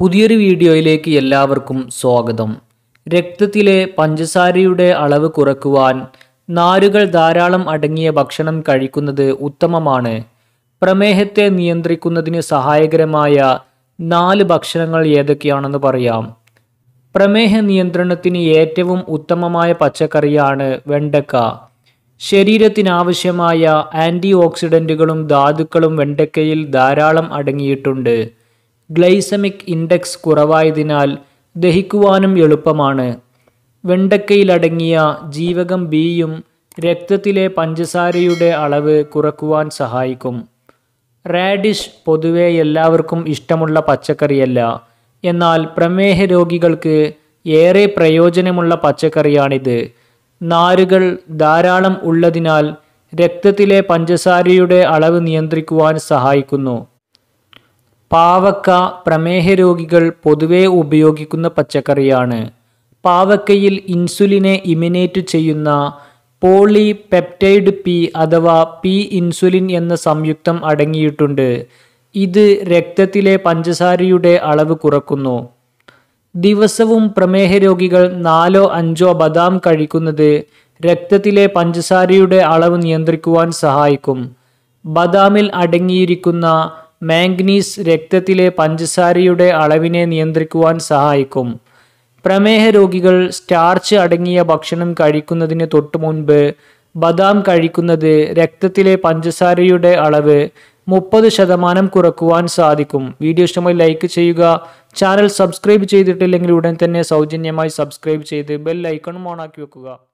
പുതിയൊരു വീഡിയോയിലേക്ക് എല്ലാവർക്കും സ്വാഗതം രക്തത്തിലെ പഞ്ചസാരയുടെ അളവ് കുറക്കുവാൻ നാരുകൾ ധാരാളം അടങ്ങിയ ഭക്ഷണം കഴിക്കുന്നത് ഉത്തമമാണ് പ്രമേഹത്തെ നിയന്ത്രിക്കുന്നതിന് സഹായകരമായ നാല് ഭക്ഷണങ്ങൾ ഏതൊക്കെയാണെന്ന് പറയാം പ്രമേഹ നിയന്ത്രണത്തിന് ഏറ്റവും ഉത്തമമായ പച്ചക്കറിയാണ് വെണ്ടക്ക ശരീരത്തിനാവശ്യമായ ആൻറ്റി ഓക്സിഡൻറ്റുകളും ധാതുക്കളും വെണ്ടക്കയിൽ ധാരാളം അടങ്ങിയിട്ടുണ്ട് ഗ്ലൈസമിക് ഇൻഡെക്സ് കുറവായതിനാൽ ദഹിക്കുവാനും എളുപ്പമാണ് വെണ്ടക്കയിലടങ്ങിയ ജീവകം ബിയും രക്തത്തിലെ പഞ്ചസാരയുടെ അളവ് കുറക്കുവാൻ സഹായിക്കും റാഡിഷ് പൊതുവെ എല്ലാവർക്കും ഇഷ്ടമുള്ള പച്ചക്കറിയല്ല എന്നാൽ പ്രമേഹ രോഗികൾക്ക് ഏറെ പ്രയോജനമുള്ള പച്ചക്കറിയാണിത് നാരുകൾ ധാരാളം ഉള്ളതിനാൽ രക്തത്തിലെ പഞ്ചസാരയുടെ അളവ് നിയന്ത്രിക്കുവാൻ സഹായിക്കുന്നു പാവക്ക പ്രമേഹ രോഗികൾ പൊതുവെ ഉപയോഗിക്കുന്ന പച്ചക്കറിയാണ് പാവക്കയിൽ ഇൻസുലിനെ ഇമിനേറ്റ് ചെയ്യുന്ന പോളി പെപ്റ്റൈഡ് പി അഥവാ പി ഇൻസുലിൻ എന്ന സംയുക്തം അടങ്ങിയിട്ടുണ്ട് ഇത് രക്തത്തിലെ പഞ്ചസാരയുടെ അളവ് കുറക്കുന്നു ദിവസവും പ്രമേഹ രോഗികൾ നാലോ അഞ്ചോ ബദാം കഴിക്കുന്നത് രക്തത്തിലെ പഞ്ചസാരയുടെ അളവ് നിയന്ത്രിക്കുവാൻ സഹായിക്കും ബദാമിൽ അടങ്ങിയിരിക്കുന്ന മാംഗ്നീസ് രക്തത്തിലെ പഞ്ചസാരയുടെ അളവിനെ നിയന്ത്രിക്കുവാൻ സഹായിക്കും പ്രമേഹ രോഗികൾ സ്റ്റാർച്ച് അടങ്ങിയ ഭക്ഷണം കഴിക്കുന്നതിന് തൊട്ടു മുൻപ് ബദാം കഴിക്കുന്നത് രക്തത്തിലെ പഞ്ചസാരയുടെ അളവ് മുപ്പത് ശതമാനം കുറക്കുവാൻ സാധിക്കും വീഡിയോ ഇഷ്ടമായി ലൈക്ക് ചെയ്യുക ചാനൽ സബ്സ്ക്രൈബ് ചെയ്തിട്ടില്ലെങ്കിൽ ഉടൻ തന്നെ സൗജന്യമായി സബ്സ്ക്രൈബ് ചെയ്ത് ബെൽ ഐക്കണും ഓണാക്കി വെക്കുക